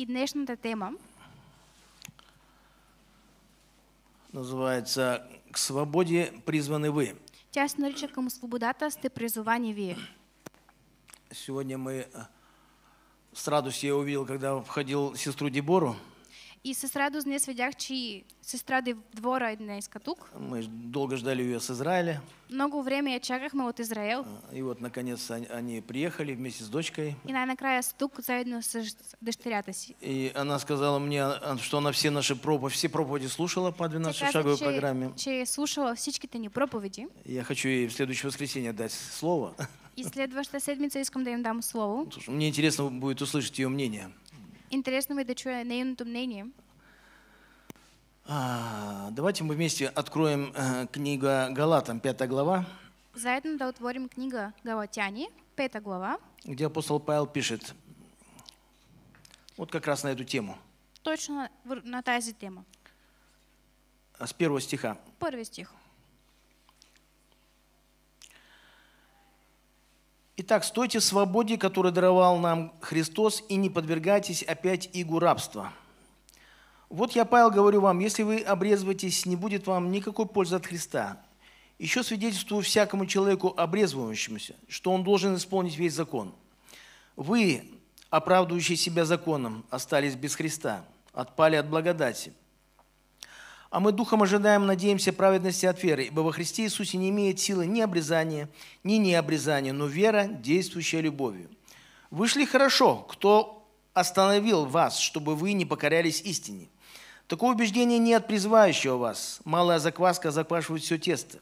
и днешната тема называется «К свободе призваны вы». Тя се нарича «Към свободата сте призвани вие». Сегодня мы э, с радостью я увидел, когда входил сестру Дебору. И с сразу днес видях, че сестра двора е днеска тук. Мы долго ждали ее с Израиля. Много времени я чакахме от Израил. А, и вот, наконец, они приехали вместе с дочкой. И накрая стук заедно с дъщерята си. И она сказала мне, а, а, что она все наши проповеди, все проповеди слушала по 12-шаговой программе. Че слушала всичките ни проповеди. Я хочу ей в следующее воскресенье дать слово. И следующая седмица искам да им дам слово. мне интересно будет услышать ее мнение. Интересно мне да на ее мнение. А, давайте мы вместе откроем э, книга Галатам, 5 глава. Заедно да отворим книга Галатяне, 5 глава. Где апостол Павел пишет вот как раз на эту тему. Точно на тази тему. С первого стиха. Первый стих. Итак, стойте в свободе, которую даровал нам Христос, и не подвергайтесь опять игу рабства. Вот я, Павел, говорю вам, если вы обрезываетесь, не будет вам никакой пользы от Христа. Еще свидетельствую всякому человеку, обрезывающемуся, что он должен исполнить весь закон. Вы, оправдывающие себя законом, остались без Христа, отпали от благодати. А мы духом ожидаем, надеемся праведности от веры, ибо во Христе Иисусе не имеет силы ни обрезания, ни необрезания, но вера, действующая любовью. Вышли хорошо, кто остановил вас, чтобы вы не покорялись истине. Такое убеждение не от призывающего вас. Малая закваска заквашивает все тесто.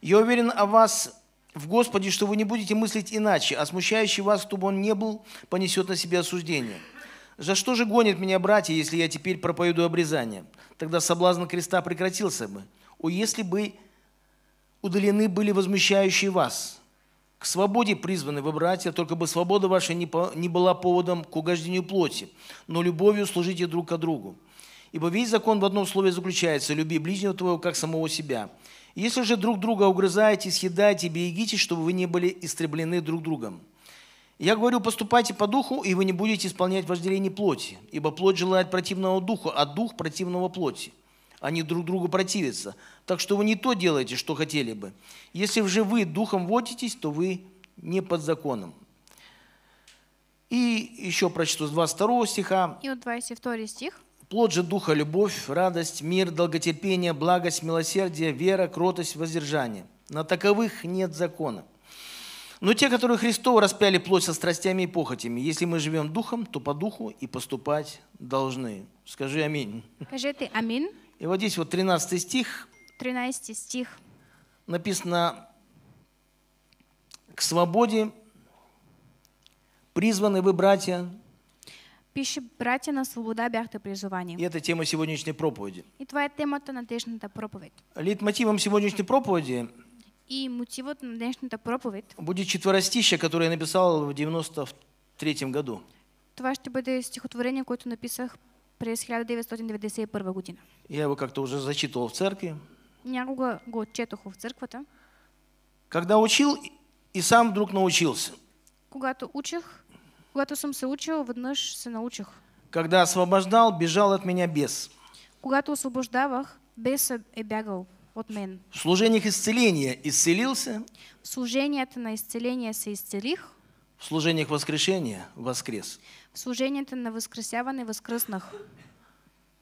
Я уверен о вас в Господе, что вы не будете мыслить иначе, а смущающий вас, чтобы он не был, понесет на себе осуждение – за что же гонят меня братья, если я теперь проповедую обрезание? Тогда соблазн креста прекратился бы. О, если бы удалены были возмущающие вас. К свободе призваны вы, братья, только бы свобода ваша не, по, не была поводом к угождению плоти, но любовью служите друг к другу. Ибо весь закон в одном слове заключается – люби ближнего твоего, как самого себя. Если же друг друга угрызаете, съедаете, берегитесь, чтобы вы не были истреблены друг другом. Я говорю, поступайте по духу, и вы не будете исполнять вожделение плоти, ибо плоть желает противного духу, а дух противного плоти. Они друг другу противятся. Так что вы не то делаете, что хотели бы. Если же вы духом водитесь, то вы не под законом. И еще прочту с 22 стиха. И вот 22 стих. Плод же духа – любовь, радость, мир, долготерпение, благость, милосердие, вера, кротость, воздержание. На таковых нет закона – но те, которые Христова распяли плоть со страстями и похотями, если мы живем духом, то по духу и поступать должны. Скажи аминь. Скажи ты аминь. И вот здесь вот 13 стих. 13 стих. Написано, к свободе призваны вы, братья, пиши, братья, на свобода бяхте призывание. И это тема сегодняшней проповеди. И твоя тема то надежната проповедь. Лейтмотивом сегодняшней проповеди – и мотивот на днешната проповед будет четверостище, которое я написал в 93 году. Това ще бъде стихотворение, което написах през 1991 година. Я его как-то уже зачитывал в церкви. Някога го отчетох в църквата. Когда учил и сам вдруг научился. Когато учих, когато съм се учил, веднъж се научих. Когда освобождал, бежал от меня бес. Когато освобождавах, бесът е бягал от мен. В служениях исцеления исцелился. В служениях на исцеление се исцелих. В служениях воскрешения воскрес. В служениях на воскресяване воскреснах.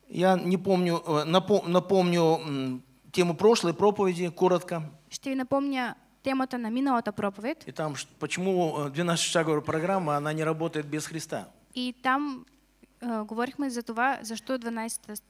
Я не помню, э, напом, напомню тему прошлой проповеди коротко. Ще напомню напомня темата на миналата проповед. И там, почему 12-шаговая э, программа, она не работает без Христа. И там э, говорихме за това, защо 12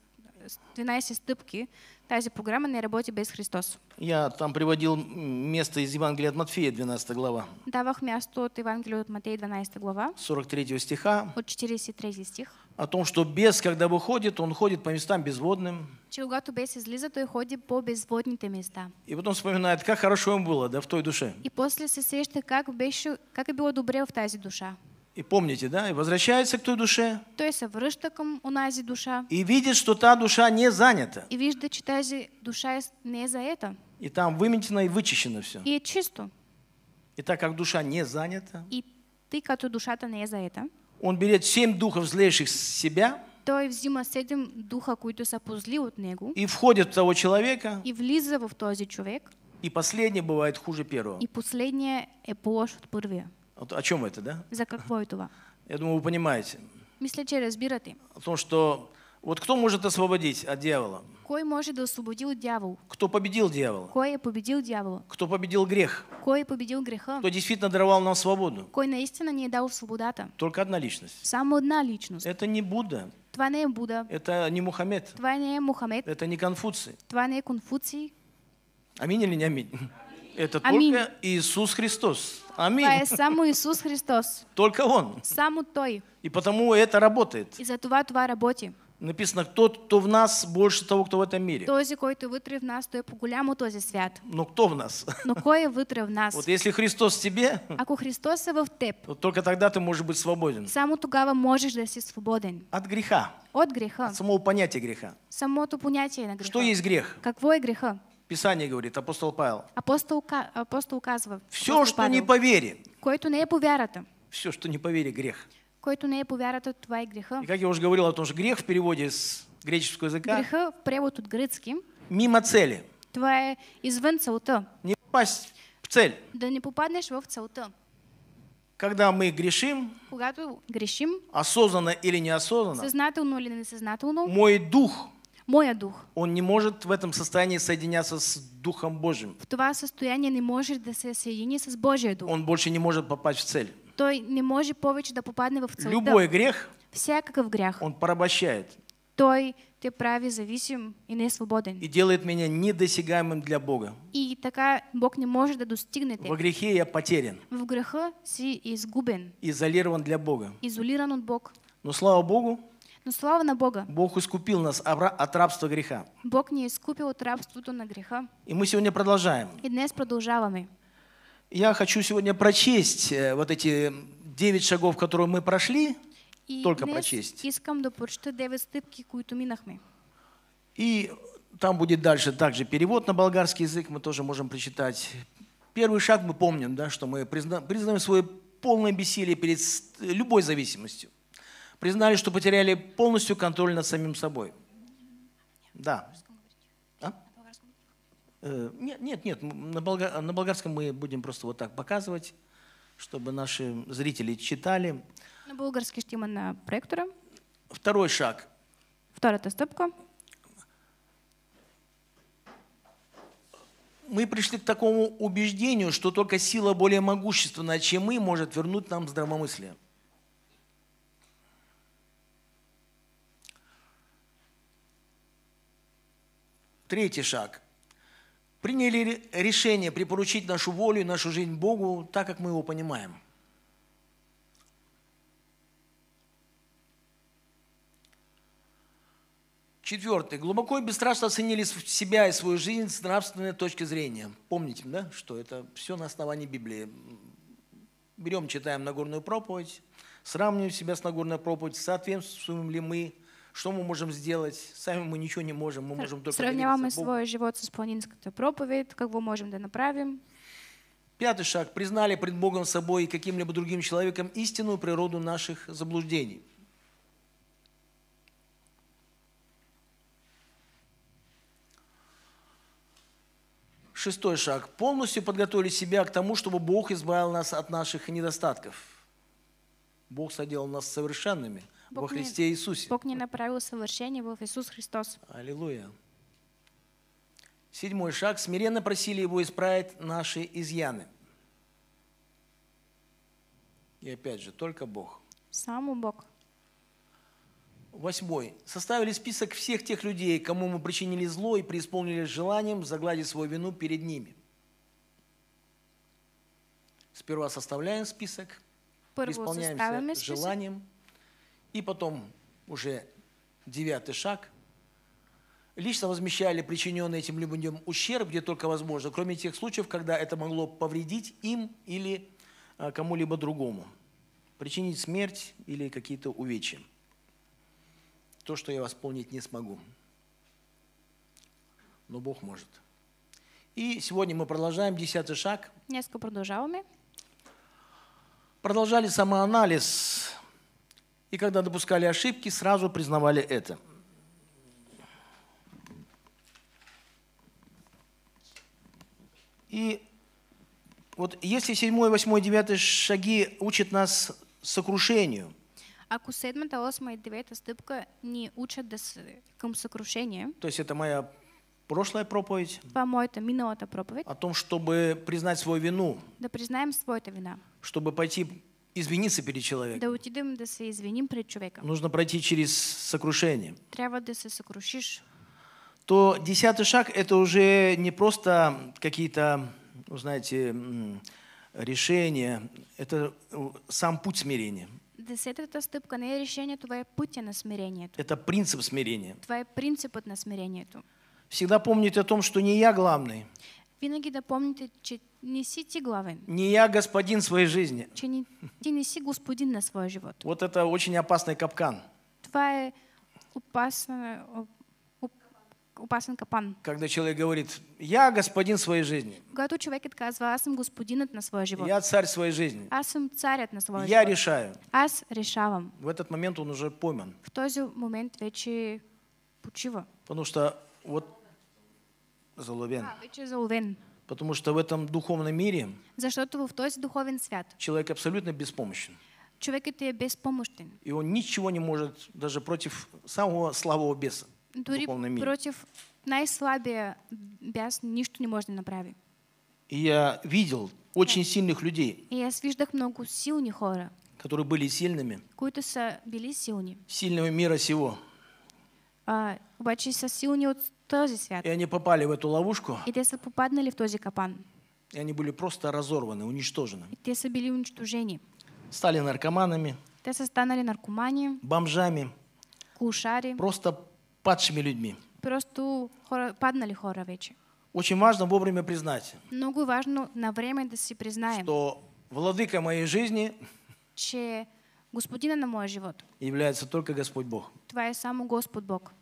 12 стъпки тази программа не работе без Христос. Я там приводил место из Евангелия от Матфея, 12 глава. Давах место от Евангелия от Матфея, 12 глава. 43 стиха. От 43 стих. О том, что бес, когда выходит, он ходит по местам безводным. Че когато бес излиза, то и ходит по безводните места. И потом вспоминает, как хорошо им было, да, в той душе. И после се сеща как, беше, как и было добре в тази душа. И помните, да? И возвращается к той душе. То есть врышта към унази душа. И видит, что та душа не занята. И вижда, что та душа не за это. И там выметено и вычищено все. И чисто. И так как душа не занята. И ты, как душа, то не за это. Он берет семь духов злейших с себя. То Той взима седем духа, които са позли от него. И входит в того человека. И влиза в този человек. И последнее бывает хуже первого. И последнее е от първия. Вот о чем это, да? За какво е Я думаю, вы понимаете. Мисля, че разбирате. О том, что вот кто может освободить от дьявола? Кой может да освободи от Кто победил дьявола? Кой победил дьявола? Кто победил грех? Кой победил греха? Кто действительно даровал нам свободу? Кой наистина не дал свободата? Только одна личность. Само одна личност. Это не Будда. Това не е Буда. Это не Мухаммед. Това не е Мухаммед. Это не Конфуций. Това не е Конфуций. Аминь или не аминь? Это Аминь. только Иисус Христос. Аминь. Поэтому Иисус Христос. Только Он. Само Той. И потому это работает. И за това това работи. Написано, тот, кто в нас, больше того, кто в этом мире. Този, който вътре в нас, то и по-голямо този свят. Но кто в нас? Но кое е в нас? Вот если Христос в тебе, ако Христос е в теб, Вот только тогда ты можешь быть свободен. Саму тогава можешь да си свободен. От греха. От греха. От самого понятия греха. Самото понятие на греха. Что есть грех? Какво е греха? Писание говорит, апостол Павел. Апостол, апостол указывает. Все, апостол Павел, что не по Кое-то не е Все, что не по грех. Кое-то не е по греха. И как я уже говорил о том, что грех в переводе с греческого языка. Греха в превод от грецки. Мимо цели. Това е извън целта. Не попасть в цель. Да не попаднеш в целта. Когда мы грешим, Когато грешим, осознанно или неосознанно, сознательно или несознательно, мой дух моя дух. Он не может в этом состоянии соединяться с Духом Божьим. В това состояние не может да се соедини с Божия дух. Он больше не может попасть в цель. Той не может повече да попадне в цель. Любой грех, всякакъв грях, он порабощает. Той те прави зависим и не свободен. И делает меня недосягаемым для Бога. И така Бог не может да достигне те. Во грехе я потерян. В греха си изгубен. Изолирован для Бога. Изолирован от Бог. Но слава Богу, но слава на Бога. Бог искупил нас от рабства греха. Бог не искупил от рабства на греха. И мы сегодня продолжаем. И днес продолжаваме. Я хочу сегодня прочесть э, вот эти девять шагов, которые мы прошли. И только днес прочесть. искам да прочета девет стъпки, които минахме. И там будет дальше также перевод на болгарский язык, мы тоже можем прочитать. Первый шаг мы помним, да, что мы признаем свое полное бессилие перед любой зависимостью признали, что потеряли полностью контроль над самим собой. Да. А? Э, нет, нет, нет. На, болга на болгарском мы будем просто вот так показывать, чтобы наши зрители читали. На болгарский штима на проектора. Второй шаг. Вторая ступка. мы пришли к такому убеждению, что только сила более могущественная, чем мы, может вернуть нам здравомыслие. Третий шаг. Приняли решение припоручить нашу волю и нашу жизнь Богу, так как мы его понимаем. Четвертый. Глубоко и бесстрашно оценили себя и свою жизнь с нравственной точки зрения. Помните, да, что это все на основании Библии. Берем, читаем Нагорную проповедь, сравниваем себя с Нагорной проповедью, соответствуем ли мы что мы можем сделать? Сами мы ничего не можем, мы можем только Сравняваме свой живот с планинската проповед, как мы можем да направим. Пятый шаг. Признали пред Богом собой и каким-либо другим человеком истинную природу наших заблуждений. Шестой шаг. Полностью подготовили себя к тому, чтобы Бог избавил нас от наших недостатков. Бог соделал нас совершенными – Бог во Христе Иисусе. Бог не направил совершение в Иисус Христос. Аллилуйя. Седьмой шаг. Смиренно просили Его исправить наши изъяны. И опять же, только Бог. Сам Бог. Восьмой. Составили список всех тех людей, кому мы причинили зло и преисполнили желанием загладить свою вину перед ними. Сперва составляем список, Первую исполняемся желанием, и потом уже девятый шаг. Лично возмещали причиненный этим людям ущерб, где только возможно, кроме тех случаев, когда это могло повредить им или а, кому-либо другому, причинить смерть или какие-то увечья. То, что я восполнить не смогу. Но Бог может. И сегодня мы продолжаем десятый шаг. Несколько продолжаем. Продолжали самоанализ и когда допускали ошибки, сразу признавали это. И вот если 7, 8, 9 шаги учат нас сокрушению, Ако седмата, осма и девета стъпка ни учат да с... към съкрушение. То есть это моя прошлая проповедь. Това моята миналата проповедь. О том, чтобы признать свою вину. Да признаем своята вина. Чтобы пойти извиниться перед человеком. Да отидем да се извиним пред човека. Нужно пройти через сокрушение. Трябва да се сокрушиш. То десятый шаг это уже не просто какие-то, ну, знаете, решения, это э, сам путь смирения. Десетата стъпка не решение, това е на смирение. Это принцип смирения. Това принцип принципът на смирение. Всегда помнить о том, что не я главный. Винаги да помните, че не си ти главен. Не я господин своей жизни. Че не, ти не си господин на свой живот. Вот это очень опасный капкан. Това е опасен, опасен капан. Когда человек говорит, я господин своей жизни. Когда человек казва, аз съм господинът на своя живот. Я царь своей жизни. Аз съм царят на своя я живот. Я решаю. Аз решавам. В этот момент он уже пойман. В този момент вече почива. Потому что вот а, золовен. Потому что в этом духовном мире человек абсолютно беспомощен. Човек ти е безпомощен. И он ничего не может даже против самого слабого беса Дори мире. против наислабия бес ничто не можно направить. И я видел очень сильных людей. И я виждах много сильных хора. Которые были сильными. Които са били силни. Сильного мира сего. А, обаче са силни от тоже свят. И они попали в эту ловушку. И те попадали в тот же капан. И они были просто разорваны, уничтожены. И те были уничтожены. Стали наркоманами. Те стали наркомани. Бомжами. Кушари. Просто падшими людьми. Просто падали хора вече. Очень важно вовремя признать. Много важно на время да си признаем. Что владыка моей жизни. Че господина на мой живот. Является только Господь Бог. Твоя само Господь Бог.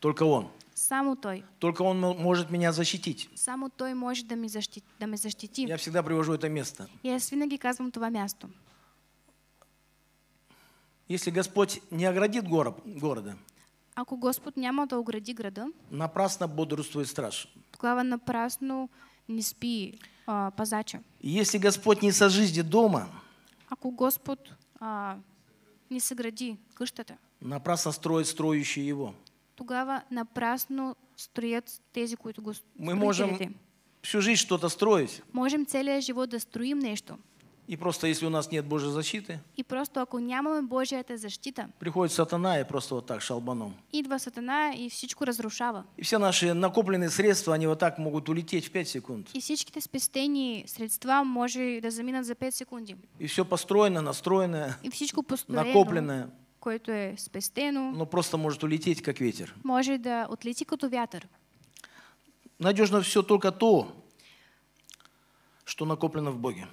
Только Он саму Той. Только Он может меня защитить. Саму Той может да ми, защити, да ме защити. Я всегда привожу это место. Я винаги казвам това място. Если Господь не оградит город, города, Ако Господ няма да огради града, напрасно бодрствует страж. Тогава напрасно не спи а, пазача. Если Господь не сожжет дома, ако Господ а, не съгради къщата, напрасно строит строящий его тогава напрасно строят тези, които го строителите. Мы можем всю жизнь что-то строить. Можем целия живот да строим нещо. И просто если у нас нет Божьей защиты, и просто ако нямаме Божията защита, приходит сатана и просто вот так шалбаном. Идва сатана и всичко разрушава. И все наши накопленные средства, они вот так могут улететь в 5 секунд. И всичките спестени средства може да заминат за 5 секунд. И все построено, настроено, и всичко построено, накопленное което е спестено. Но просто может улететь как ветер. Може да отлети като вятър. Надежно все только то, что накоплено в Боге.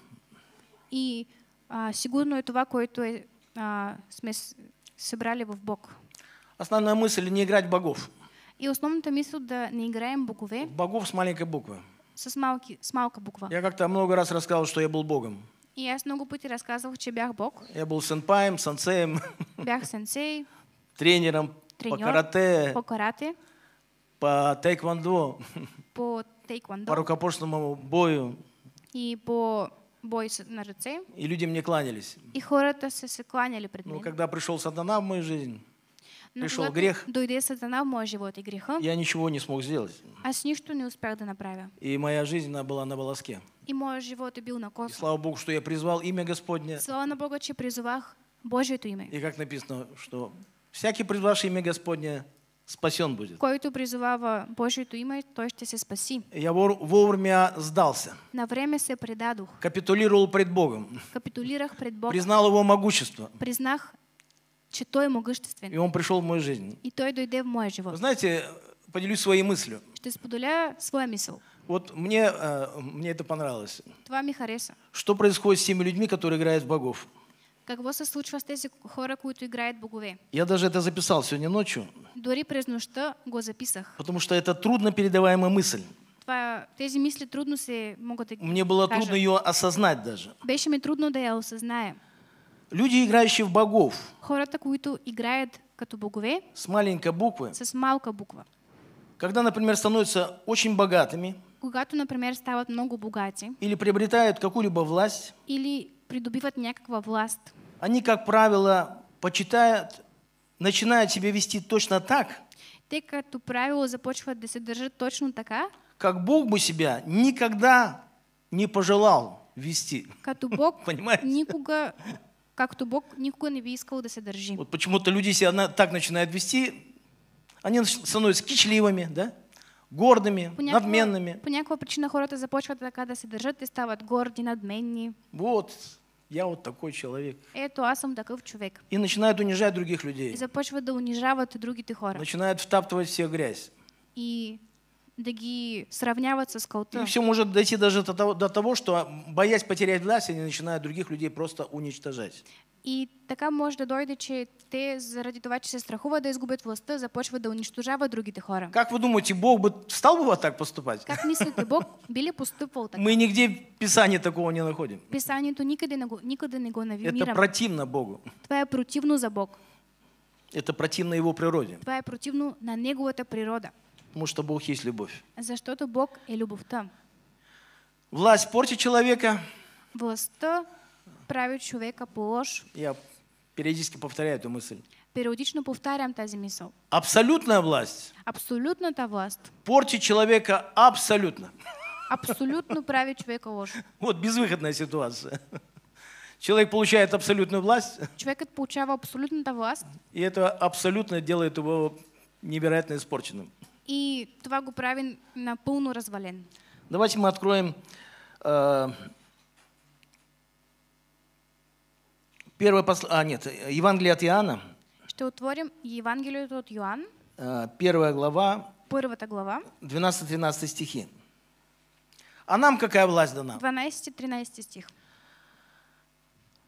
И а, сигурно е това, което е, а, сме събрали в Бог. Основная мысль не играть богов. И основната мисъл да не играем богове. Богов с маленькой буквы. С, малки, с малка буква. Я как-то много раз рассказывал, что я был богом. И аз много пъти разказвах, че бях бог. Я был сенпаем, сенсеем. Бях сенсей. Тренером по карате. По карате. По тейквондо. По тейквондо. По рукопашному бою. И по бой на рыце. И люди мне кланялись. И хората се, се кланяли пред ну, мен. Ну когда пришел сатана в мою жизнь, Но пришел грех, дойде сатана в мой живот и греха, я ничего не смог сделать. А с ничто не успел да направя. И моя жизнь она была на волоске. И мой живот убил на косу. слава Богу, что я призвал имя Господне. Слава на Бога, че призывах Божието име. И как написано, что всякий призвавший имя Господне спасен будет. Кто Който призывава Божието име, той ще се спаси. Я вовремя сдался. На время се предадух. Капитулировал пред Богом. Капитулирах пред Богом. Признал его могущество. Признах, че той могущественный. И он пришел в мою жизнь. И той дойде в моя живот. Вы знаете, поделюсь своей мыслью. Ще споделя своя мисъл. Вот мне, э, мне это понравилось. Това ми хареса. Что происходит с теми людьми, которые играют в богов? Какво се случва с тези хора, които играят богове? Я даже это записал сегодня ночью. Дори през нощта го записах. Потому что это трудно передаваемая мысль. Това, тези мисли трудно се могат да Мне было кажа. трудно ее осознать даже. Беше ми трудно да я осъзная. Люди, играющие в богов. Хората, които играят като богове. С маленькой буквы. С малка буква. Когда, например, становятся очень богатыми. Когато, например, стават много богати. Или приобретают какую-либо власть. Или придобиват някаква власт. Они, как правило, почитают, начинают себя вести точно так. Те, като правило, започват да се държат точно така. Как Бог бы себя никогда не пожелал вести. Като Бог Понимаете? никога както Бог никога не би искал да се държи. Вот почему-то люди себя так начинают вести, они становятся кичливыми, да? гордыми, понякого, надменными. По някаква причина хората започват так, да се държат и стават горди, надменни. Вот, я вот такой человек. Это, аз съм такъв човек. И начинают унижать других людей. И започват да унижават другите хора. Начинают втаптывать всех грязь. И да ги сравняват с кого-то. И все может дойти даже до того, до того, что, боясь потерять власть, они начинают других людей просто уничтожать. І така може дойдичи те, заради того, че се страхува да изгубят властта, започва да унищожава другите хора. Как вы думаете, Бог бы стал бы вот так поступать? Как мислите, Бог би ли поступал так? Мы нигде в Писании такого не находим. Писанието никъде не го, никъде не го навимирам. Это противно Богу. Това е противно за Бог. Это противно его природе. Това е противно на неговата природа. Потому что Бог есть любовь. Защото Бог е любовта. Власть портит человека. Властта прави человека по Я периодически повторяю эту мысль. Периодично повторям тази мысль. Абсолютная власть. Абсолютно Абсолютната власть. Порти человека абсолютно. Абсолютно прави человека лош. Вот безвыходная ситуация. Человек получает абсолютную власть. Человек получает абсолютную власть. И это абсолютно делает его невероятно испорченным. И това го на полную развален. Давайте мы откроем э, Первое посл... а, нет, Евангелие от Иоанна. Что утворим Евангелието от Иоанн? Э, первая глава. Първата глава. 12-13 стихи. А нам какая власть дана? 12-13 стих.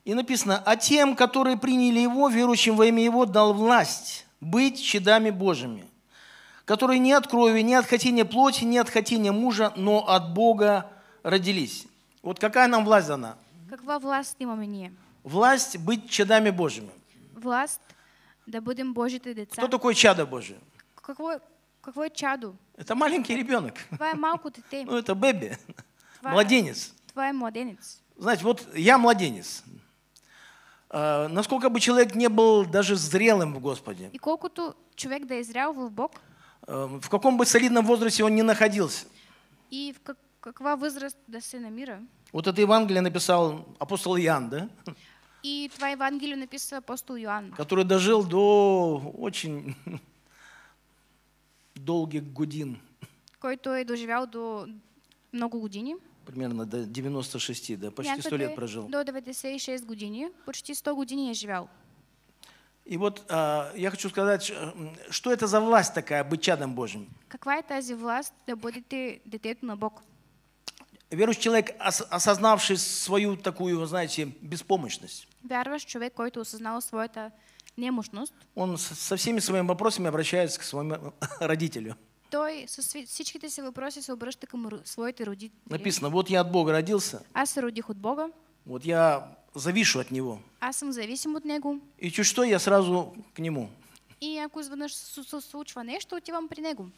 И написано, а тем, которые приняли Его, верующим во имя Его, дал власть быть чедами Божьими, которые не от крови, не от хотения плоти, не от хотения мужа, но от Бога родились. Вот какая нам власть дана? Какова власть имаме ние? власть быть чадами Божьими. Власть да будем Божьи деца. Кто такой чадо Божие? Какое, какое чаду? Это маленький ребенок. Твоя малку ты. Ну, это беби, твоя, младенец. Твоя младенец. Знаете, вот я младенец. А, насколько бы человек не был даже зрелым в Господе. И колкото человек да е зрял в Бог. Эм, в каком бы солидном возрасте он не находился. И в как какова возраст до сына мира? Вот это Евангелие написал апостол Иоанн, да? И твое Евангелие написал апостол Иоанн. Который дожил до очень долгих годин. то и доживял до много години. Примерно до 96, да, почти Някъде 100 лет прожил. До 96 години, почти 100 години е живял. И вот а, я хочу сказать, что это за власть такая быть чадом Божьим? Какая это за власть да будете детето на Бог? Верующий человек, осознавший свою такую, знаете, беспомощность. Верующий человек, който осознал своята немощность. Он со всеми своими вопросами обращается к своему родителю. Той со всичките си въпроси се обръща към своите родители. Написано, вот я от Бога родился. Аз се родих от Бога. Вот я завишу от Него. Аз съм зависим от Него. И чуть что, я сразу к Нему. И ако изведнъж случва нещо, отивам при Него.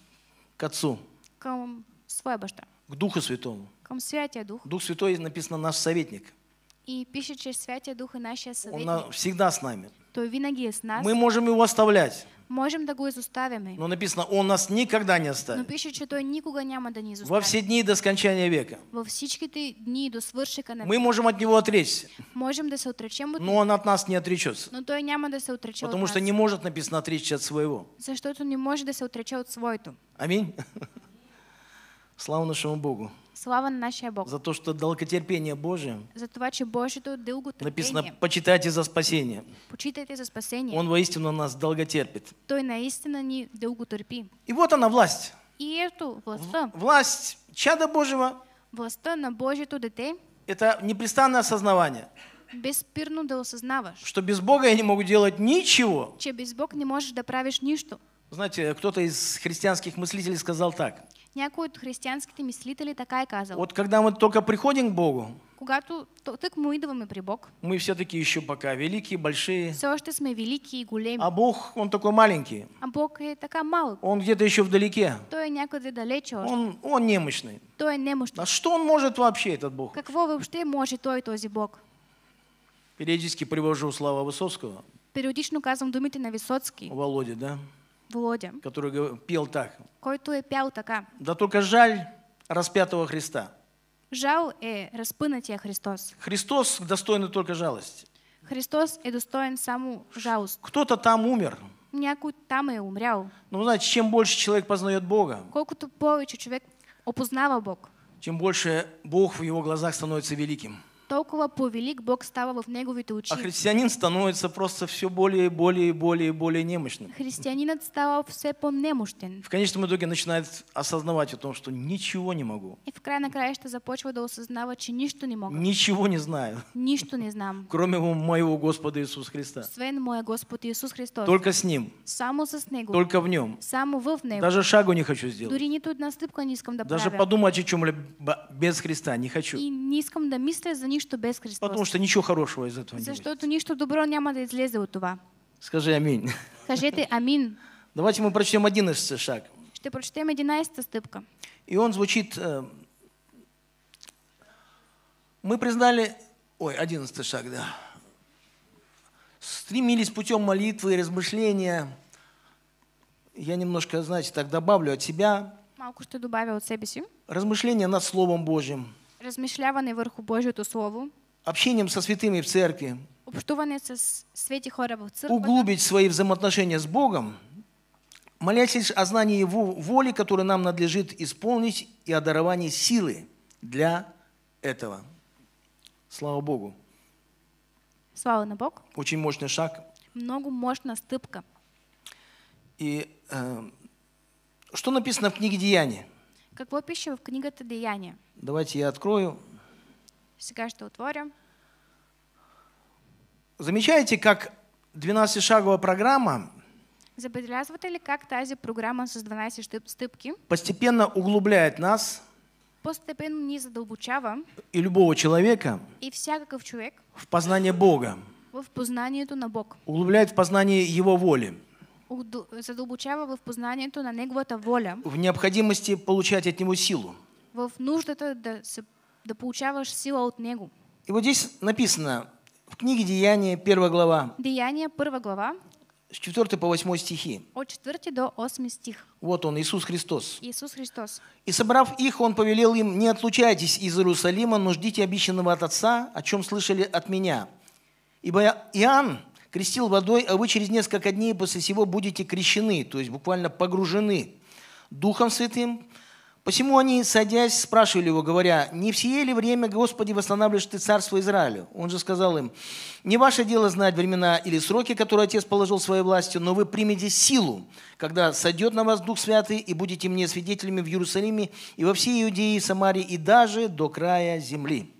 К Отцу. Към своя баща. К Духу Святому. Духом. Святия Дух. Дух Святой написано наш советник. И пишет, через Святия Дух и наш советник. Он всегда с нами. То винаги с нас. Мы можем его оставлять. Можем да го изоставяме. Но написано, он нас никогда не оставит. Но пише, че той никога няма да ни изостави. Во все дни до скончания века. Во всичките дни до свършека на Мы можем от него отречься. Можем да се отречем от Но он от нас не отречется. Но той няма да се отрече Потому от нас. что не может написано отречься от своего. За что Защото не может да се отрече от своето. Аминь. Слава нашему Богу. Слава на нашей Богу. За то, что долготерпение Божие. За то, что че Божието долготерпение. Написано, почитайте за спасение. Почитайте за спасение. Он воистину нас долготерпит. Той наистина не долготерпи. И вот она власть. И эту власть. Власть чада Божьего. Власть на Божието дете. Это непрестанное осознавание. Безспирно да осознаваш. Что без Бога я не могу делать ничего. Че без Бога не можешь да ничто. Знаете, кто-то из христианских мыслителей сказал так. Някои от християнските мислители така е казал. Вот когда мы только приходим к Богу, когато тък му идваме при Бог, мы все таки еще пока великие, большие. Все още сме велики и големи. А Бог, он такой маленький. А Бог е така малък. Он где-то еще вдалеке. Той е някъде далече още. Он, он немощный. Той е немощен. А что он может вообще, этот Бог? Какво въобще може той този Бог? Периодически привожу слова Высоцкого. Периодично казвам думите на Висоцки. Володя, да? Володя, который пел так, който е пял така, да только жаль распятого Христа. Жал е разпънатия Христос. Христос достоин только жалости. Христос е достоин саму жалост. Кто-то там умер. Някой там е умрял. Ну, знаете, чем больше человек познает Бога, колкото повече човек опознава Бог, тем больше Бог в его глазах становится великим толкова повелик Бог става в неговите а очи. А християнин становится просто все более и более и более и более немощным. Християнинът става все по-немощен. В конечном итоге начинает осознавать о том, что ничего не могу. И в край на краища започва да осознава, че ничто не могу. Ничего не знаю. Ничто не знам. Кроме моего Господа Иисуса Христа. Свен мой Господь Иисус Христос. Только с Ним. Само с Него. Только в Нем. Само в Него. Даже шагу не хочу сделать. Дори нито одна стъпка не да Даже подумать о чем-либо без Христа не хочу. И не искам да мисля за нищо нищо без Христос. Потому что ничего хорошего из этого Из-за что Защото нищо доброго няма да излезе от това. Скажи аминь. Кажете амин. Давайте мы прочтем одиннадцатый шаг. Что прочтем одиннадцатая стыпка. И он звучит... Э, мы признали... Ой, одиннадцатый шаг, да. Стремились путем молитвы и размышления. Я немножко, знаете, так добавлю от себя. Малку что добавил от себя, си. Размышления над Словом Божьим. Размишляване върху Божието Слову, Общением со святыми в церкви. Общуване с свети хора в църквата. Углубить свои взаимоотношения с Богом. Молясь о знании Его воли, которую нам надлежит исполнить, и о даровании силы для этого. Слава Богу. Слава на Бог. Очень мощный шаг. Много мощная стыпка. И э, что написано в книге Деяния? как лопище в книге Деяния. Давайте я открою. Сега что утворим. Замечаете, как 12-шаговая программа Забелязвате ли как тази программа с 12 стыпки? постепенно углубляет нас постепенно не задълбочава и любого человека и всякого човек в познание Бога в познанието на Бог углубляет в познание Его воли задълбочава в познанието на неговата воля. В необходимости получать от него силу. В нуждата да, да получаваш сила от него. И вот здесь написано в книге Деяния, первая глава. Деяния, первая глава. С 4 по 8 стихи. От 4 до 8 стих. Вот он, Иисус Христос. Иисус Христос. «И собрав их, Он повелел им, не отлучайтесь из Иерусалима, но ждите обещанного от Отца, о чем слышали от Меня. Ибо Иоанн, крестил водой, а вы через несколько дней после сего будете крещены, то есть буквально погружены Духом Святым. Посему они, садясь, спрашивали его, говоря, «Не в сие ли время, Господи, восстанавливаешь ты царство Израилю?» Он же сказал им, «Не ваше дело знать времена или сроки, которые Отец положил своей властью, но вы примете силу, когда сойдет на вас Дух Святый, и будете мне свидетелями в Иерусалиме и во всей Иудее и Самарии и даже до края земли».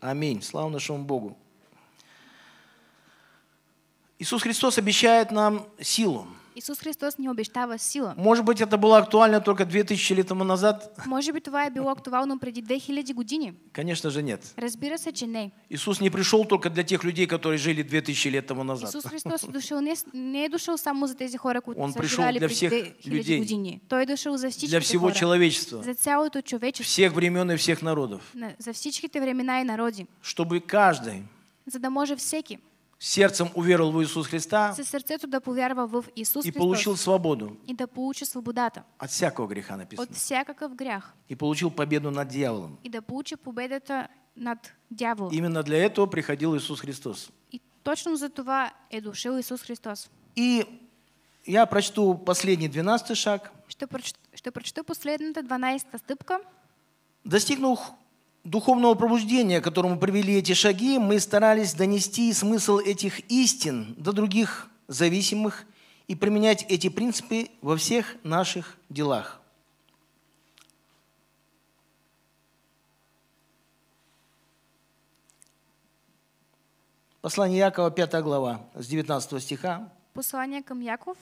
Аминь. Слава нашему Богу. Иисус Христос обещает нам силу. Иисус Христос не обещава силу. Может быть, это было актуально только 2000 лет тому назад? Может быть, това было актуально актуално преди 2000 години? Конечно же нет. Разбира се, че не. Иисус не пришел только для тех людей, которые жили 2000 лет тому назад. Иисус Христос душил не, не душил саму за тези хора, которые Он пришел для всех людей. Години. Той душил дошел за всичките Для всего хора, человечества. За цялото человечество. Всех времен и всех народов. За всичките времена и народи. Чтобы каждый за да може всеки сердцем уверовал в Иисуса Христа и получил свободу и да свободата от всякого греха написано. От всякакъв грях. И получил победу над дьяволом. И да победата над дяволом. Именно для этого приходил Иисус Христос. И точно за това е дошел Иисус Христос. И я прочту последний двенадцатый шаг. Что прочту, ще прочту последната 12 стъпка. Достигнул духовного пробуждения, к которому привели эти шаги, мы старались донести смысл этих истин до других зависимых и применять эти принципы во всех наших делах. Послание Якова, 5 глава, с 19 стиха. Послание к Яков,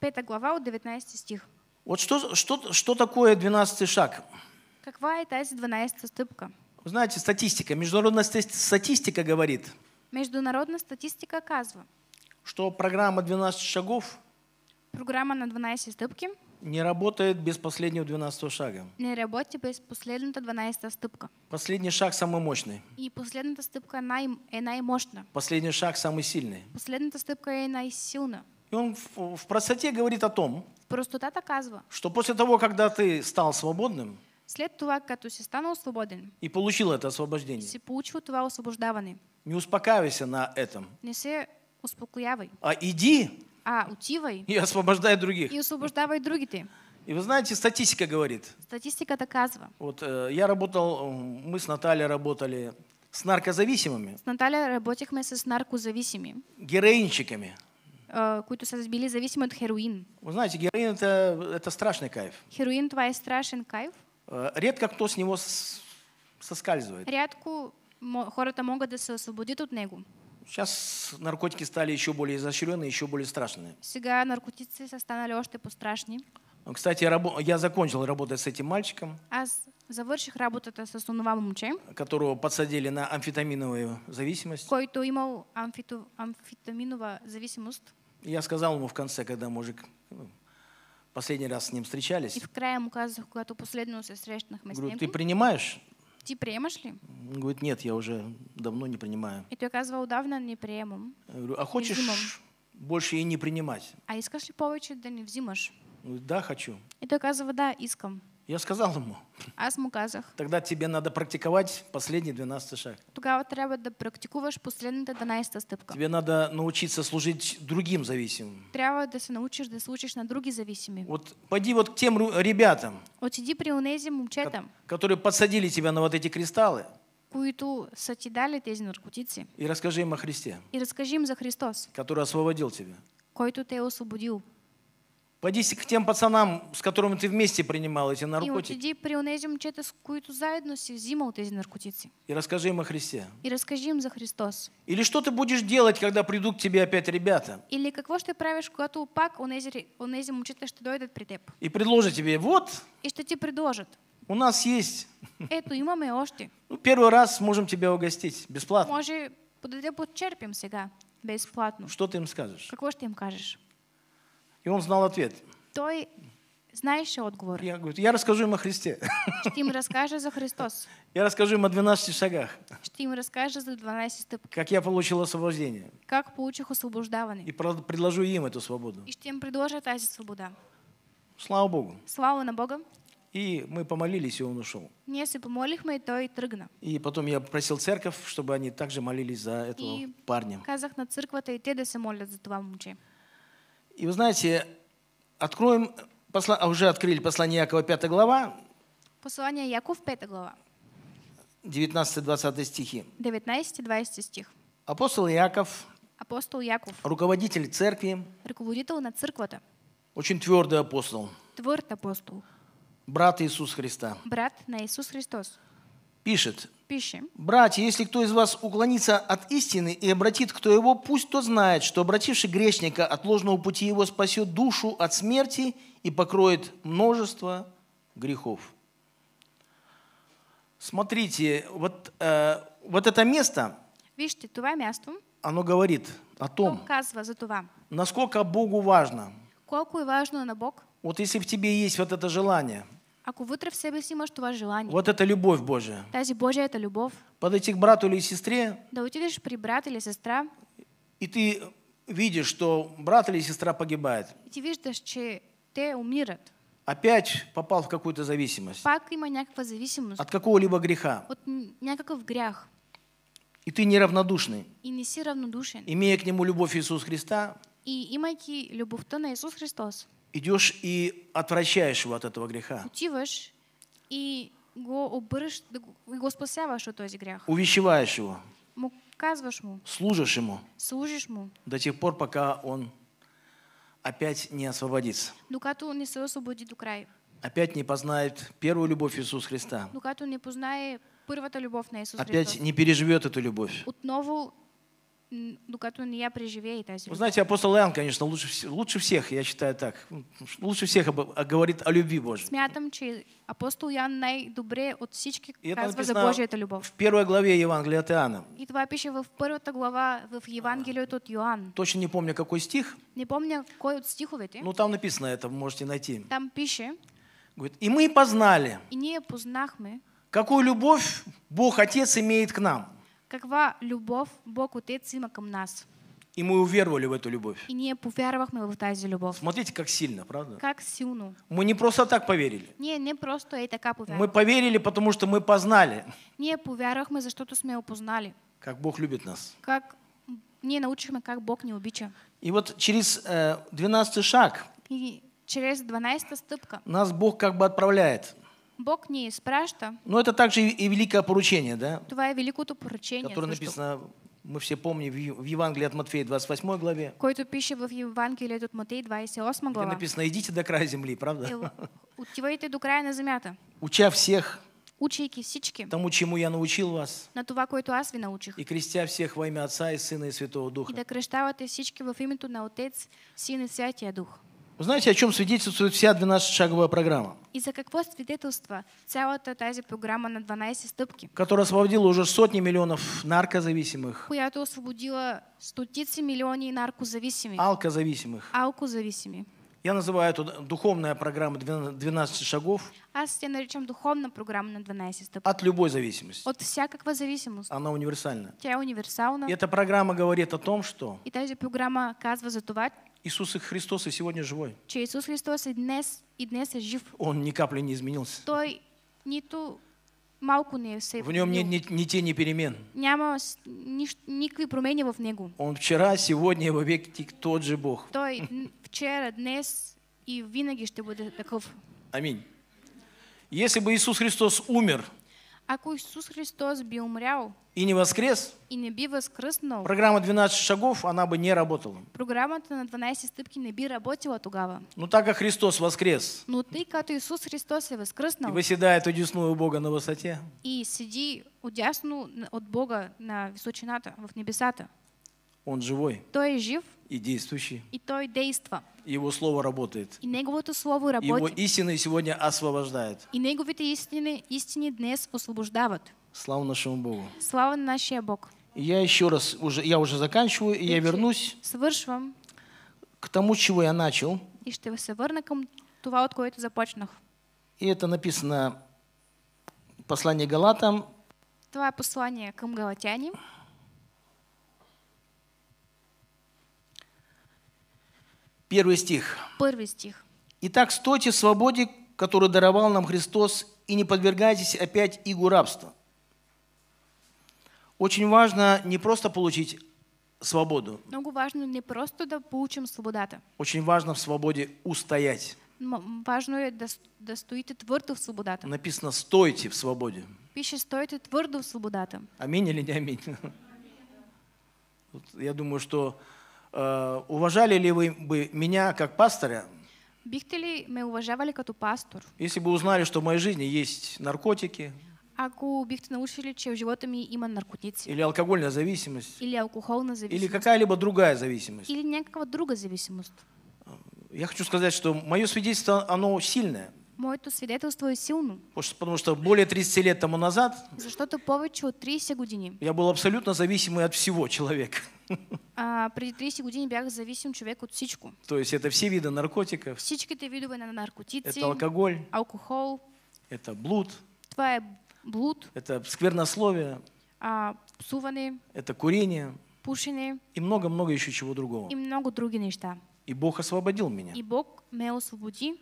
5 глава, от 19 стих. Вот что, что, что такое 12 шаг? Какова это 12 ступка? Вы знаете, статистика, международная статистика говорит, Международная статистика оказывает, что программа 12 шагов программа на 12 ступки не работает без последнего 12 шага. не работает без последнего 12 ступка. Последний шаг самый мощный. И последняя ступка э, наимощная. Последний шаг самый сильный. Последняя ступка наисильная. И он в, в простоте говорит о том, Простотата оказывает. что после того, когда ты стал свободным, След това, като си станал свободен. И получил это освобождение. Си получил това освобождаване. Не успокаивайся на этом. Не се успокоявай. А иди. А отивай. И освобождай других. И освобождавай другите. И вы знаете, статистика говорит. Статистика доказывает. Вот э, я работал, э, мы с Натальей работали с наркозависимыми. С Натальей работали мы с наркозависимыми. Героинщиками. Э, които са били зависимы от хероин. Вы знаете, героин это, это страшный кайф. Хероин твой страшен кайф. Э, редко кто с него соскальзывает. Редко хората могат да се освободят от него. Сейчас наркотики стали еще более изощренные, еще более страшные. Сега наркотици са станали още пострашни. Э, кстати, я закончил работать с этим мальчиком. Аз завърших работата с онова момче. Которого подсадили на амфетаминовую зависимость. Който имал амфито, амфетаминова зависимость. Я сказал ему в конце, когда мужик ну, Последний раз с ним встречались. И в краем му когда последнюю последно с ним. Говорю, Ты принимаешь? Ты приемаешь ли? Он говорит, нет, я уже давно не принимаю. И ты казва, давно не приемом. Говорю, а хочешь больше и не принимать? А искаш ли повече да не взимаш? Говорит, да, хочу. И ты казва, да, иском. Я сказал ему. Аз казах. Тогда тебе надо практиковать последний 12 шаг. Тогава трябва да практикуваш последната 12 стъпка. Тебе надо научиться служить другим зависимым. Трябва да се научиш да служиш на други зависими. Вот пойди вот к тем ребятам. Вот иди при онези момчета. Которые подсадили тебя на вот эти кристаллы. които са ти дали тези наркотици. И расскажи им о Христе. И расскажи им за Христос. Который освободил тебя. Който те е освободил. Водись к тем пацанам, с которыми ты вместе принимал эти наркотики. И при эти И расскажи им о Христе. И расскажи им за Христос. Или что ты будешь делать, когда придут к тебе опять ребята? Или какво ты правишь, когато пак онези, онези момчета ще дойдат при теб? И предложат тебе, вот. И что тебе предложат. У нас есть. Ето, имаме ошти. Ну, первый раз можем тебя угостить, бесплатно. Может, да те подчерпим сега, бесплатно. Что ты им скажешь? Какво ще им скажешь? И он знал ответ. Той знаешь отговор. Я, говорю, я расскажу им о Христе. Что им расскажешь за Христос? Я расскажу им о 12 шагах. Что им расскажешь за 12 ступеней? Как я получил освобождение. Как получил освобождение? И предложу им эту свободу. И что им предложат эта свобода. Слава Богу. Слава на Бога. И мы помолились, и он ушел. Не мы, то и той И потом я просил церковь, чтобы они также молились за этого и парня. казах на църквата и те да се молят за этого момче. И вы знаете, откроем, посла... а уже открыли послание Якова 5 глава. Послание Яков 5 глава. 19-20 стихи. 19-20 стих. Апостол Яков. Апостол Яков. Руководитель церкви. Руководитель на церквата. Очень твердый апостол. Твердый апостол. Брат Иисус Христа. Брат на Иисус Христос. Пишет, пищи. Братья, если кто из вас уклонится от истины и обратит кто его, пусть то знает, что обративший грешника от ложного пути его спасет душу от смерти и покроет множество грехов. Смотрите, вот, э, вот это место, Вижте, това място, оно говорит о том, казва за това, насколько Богу важно. Колко важно на Бог. Вот если в тебе есть вот это желание – Ако вътре в себе си имаш това желание. Вот это любовь Божия. Тази Божия это любовь. Подойти к брату или сестре. Да отидешь при брат или сестра. И ты видишь, что брат или сестра погибает. И ты видишь, что те умирают. Опять попал в какую-то зависимость. Пак има някаква зависимость. От какого-либо греха. От някакъв грех. И ты неравнодушный. И не си равнодушен. Имея к нему любовь Иисуса Христа. И имайки любовта на Иисус Христос идешь и отвращаешь его от этого греха. Отиваш и го обръщ, го спасяваш от този грех. Увещеваешь его. Му казваш Служишь ему. Служишь ему До тех пор, пока он опять не освободится. Докато не се до края. Опять не познает первую любовь Иисуса Христа. Докато не познает първата любовь на Иисус Христос. Опять не переживет эту любовь. Отново докато ну, не я преживее тази любов. Знаете, апостол Иоанн, конечно, лучше, лучше всех, я считаю так, лучше всех а, говорит о любви Божьей. Смятам, че апостол Иоанн най-добре от всички И казва за Божията любов. в первой главе Евангелия от Иоанна. И това пише в първата глава в Евангелието от Иоанн. Точно не помню, какой стих. Не помню, кой от стиховете. Ну, там написано это, можете найти. Там пише. Говорит, и мы познали. И ние познахме. Какую любовь Бог Отец имеет к нам каква любов Бог Отец има към нас. И мы уверовали в эту любовь. И не повярвахме в тази любовь. Смотрите, как сильно, правда? Как сильно. Мы не просто так поверили. Не, не просто и така повярвахме. Мы поверили, потому что мы познали. Не за что-то сме познали. Как Бог любит нас. Как не научихме как Бог не убича? И вот через э, 12 шаг. И через 12 ступка. Нас Бог как бы отправляет. Бог не спрашивает. Ну это также и великое поручение, да? Твое великое поручение. Которое написано, мы все помним, в Евангелии от Матфея 28 главе. Кое-то пишет в Евангелии от Матфея 28 главе. написано, идите до края земли, правда? Утивайте до края на земята. Уча всех Учейки всички. Тому, чему я научил вас. На това, което аз ви научих. И крестя всех во имя Отца и Сына и Святого Духа. И да крещавате всички в името на Отец, Сын и Святия Дух. Вы знаете, о чем свидетельствует вся 12-шаговая программа? И за какво свидетельство вся тази программа на 12 ступки? Которая освободила уже сотни миллионов наркозависимых. Которая освободила стотици миллионов наркозависимых. Алкозависимых. Алкозависимых. Я называю это духовная программа 12 шагов. А Аз я наречем духовная программа на 12 ступеней. От любой зависимости. От всякого зависимости. Она универсальна. Тя универсальна. И эта программа говорит о том, что И та же программа оказывается за това, Иисус Христос и сегодня живой. Че Иисус Христос и днес, и днес е жив. Он ни капли не изменился. Той нито малку не се В нем нет ни, ни, ни тени перемен. Няма ни, никакви промени в него. Он вчера, сегодня и тик тот же Бог. Той вчера, днес и винаги ще бъде таков. Аминь. Если бы Иисус Христос умер, а ако Иисус Христос би умрял и не воскрес, и не би воскръснал, программа 12 шагов, она бы не работала. Программата на 12 стъпки не би работила тогава. Ну так как Христос воскрес, Ну тъй като Иисус Христос е воскреснул? и выседает у десную Бога на высоте, и сиди удясно от Бога на височината, в небесата, он живой. Той жив. И действующий. И той действа. Его слово работает. И неговото слово работает. Его истины сегодня освобождает. И неговите истины, истины днес освобождават. Слава нашему Богу. Слава нашему Богу. я еще раз, уже, я уже заканчиваю, и я вернусь свършвам. к тому, чего я начал. И ще се върна към това, от което започнах. И это написано послание Галатам. Това послание к галатяни. Первый стих. Первый стих. «Итак, стойте в свободе, которую даровал нам Христос, и не подвергайтесь опять игу рабства». Очень важно не просто получить свободу. Много важно не просто да получим свободата. Очень важно в свободе устоять. Важно е да, да стоите твърдо в свободата. Написано «стойте в свободе». Пише «стойте твердо в свободата». Аминь или не аминь? аминь. Я думаю, что Э, уважали ли вы бы меня как пастора, Бихте ли ме уважавали като пастор? Если бы узнали, что в моей жизни есть наркотики, Аку бихте научили, что в живота ми има наркотици. Или алкогольная зависимость. Или алкогольная зависимость. Или какая-либо другая зависимость. Или никакого друга зависимость. Я хочу сказать, что мое свидетельство, оно сильное. Моето свидетельство е силно. Потому что более 30 лет тому назад Защото повече от 30 години я был абсолютно зависимый от всего человека. А, преди 30 години бях зависим човек от всичко. То есть это все виды наркотиков. Всичките видове на наркотици. Это алкоголь. Алкохол. Это блуд. Това е блуд. Это сквернословие. А, псуване. Это курение. Пушене. И много-много еще чего другого. И много других неща. И Бог освободил меня. И Бог меня освободи.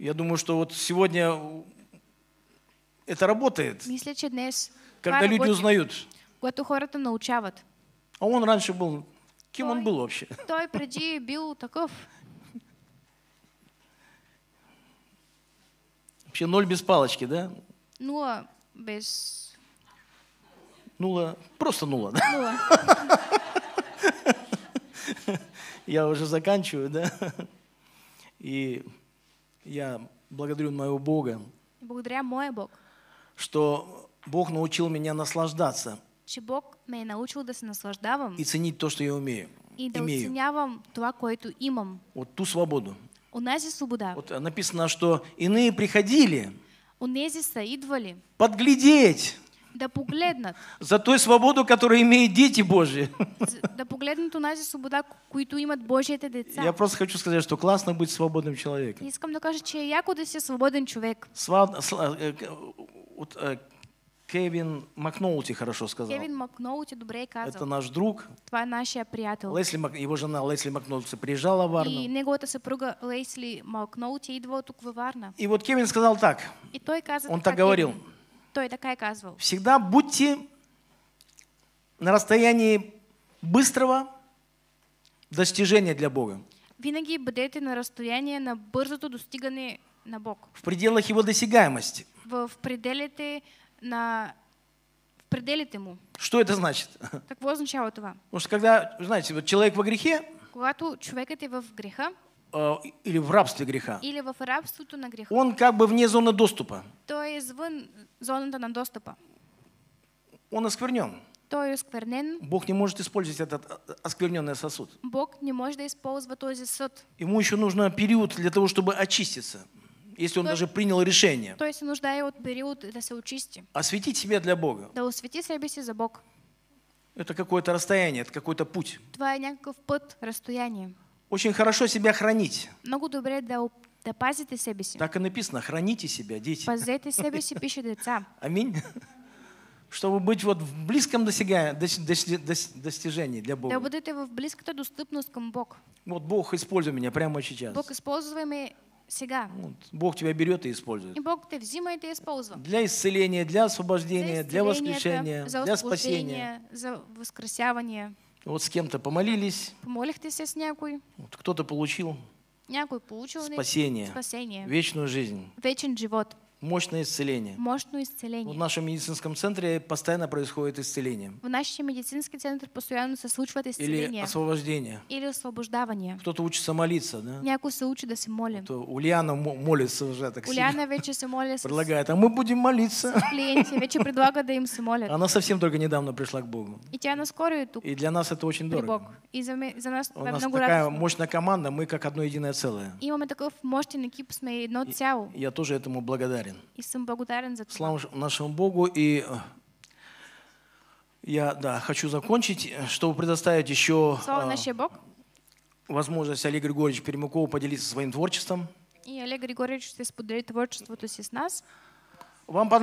Я думаю, что вот сегодня это работает. Мисля, че днес когда люди работи, узнают. Когато хората научават. А он раньше был... Кем той, он был вообще? Той преди бил таков. Вообще ноль без палочки, да? Нула без... Нула, просто нула, да? Нула. Я уже заканчиваю, да? И я благодарю моего Бога, благодаря мой Бог, что Бог научил меня наслаждаться. Че Бог меня научил да се наслаждавам. И ценить то, что я умею. И да имею. оценявам това, което имам. Вот ту свободу. Унази свобода. Вот написано, что иные приходили. Унези са идвали. Подглядеть. Да погледнат. За той свободу, которую имеют дети Божьи. Да погледнат унази свобода, които имат Божьите деца. Я просто хочу сказать, что классно быть свободным человеком. Искам да кажа, че е яко да си свободен човек. Сва... А, э, а, Кевин Макноути хорошо сказал. Кевин Макноути добре казал. Это наш друг. Това е нашия приятел. Лесли, его жена Лесли Макноути приезжала в Варна. И неговата съпруга Лесли Макноути идва тук в Варна. И вот Кевин сказал так. И той каза Он так, так говорил. Кевин и Всегда будьте на расстоянии быстрого достижения для Бога. Винаги будете на расстоянии на бързото достигане на Бог. В пределах его досягаемости. В пределите на в пределите му. Что это значит? Какво означало това? Потому что когда, знаете, вот человек во грехе, когато человек е в греха, Э, или в рабстве греха. Или в рабстве на греха. Он как бы вне зоны доступа. То есть вне зоны доступа. Он осквернен. То есть осквернен. Бог не может использовать этот э, оскверненный сосуд. Бог не может использовать тот сосуд. Ему еще нужен период для того, чтобы очиститься. Если он то, даже принял решение. То есть нужда его период для соучисти. Осветить себя для Бога. Да осветить себя за Бог. Это какое-то расстояние, это какой-то путь. Твое некое путь, расстояние очень хорошо себя хранить. Много добре да, да пазите себе си. Так и написано, храните себя, дети. Пазите себе си, пише деца. Аминь. Чтобы быть вот в близком достижении для Бога. Да будете в близкой доступности к Богу. Вот Бог, используй меня прямо сейчас. Бог, используй меня сега. Вот, Бог тебя берет и использует. И Бог тебя взимает и использует. Для исцеления, для освобождения, для, для воскрешения, для спасения. За воскресявание. Вот с кем-то помолились. Помолихтеся с некой. Вот кто-то получил Некой получил спасение, спасение, вечную жизнь. Вечный живот. Мощное исцеление. Мощное исцеление. В нашем медицинском центре постоянно происходит исцеление. В нашем медицинском центре постоянно случает исцеление. Или освобождение. Или освобождавание. Кто-то учится молиться, да? Някой се учи да се моли. То Ульяна молится уже так Ульяна вече се моли. Предлагает, а мы будем молиться. Клиенты вече предлагают, да им се молят. Она совсем только недавно пришла к Богу. И тя наскоро и тук. И для нас это очень дорого. Бог. И за, за нас У нас такая радостно. мощная команда, мы как одно единое целое. И мы такой мощный экип, мы одно целое. Я тоже этому благодарен благодарен. И съм благодарен за Слава нашему Богу и э, я да, хочу закончить, чтобы предоставить еще э, возможность Олег Григорьевич Перемякову поделиться своим творчеством. И Олег Григорьевич, ты творчество то есть с нас. Вам понравилось?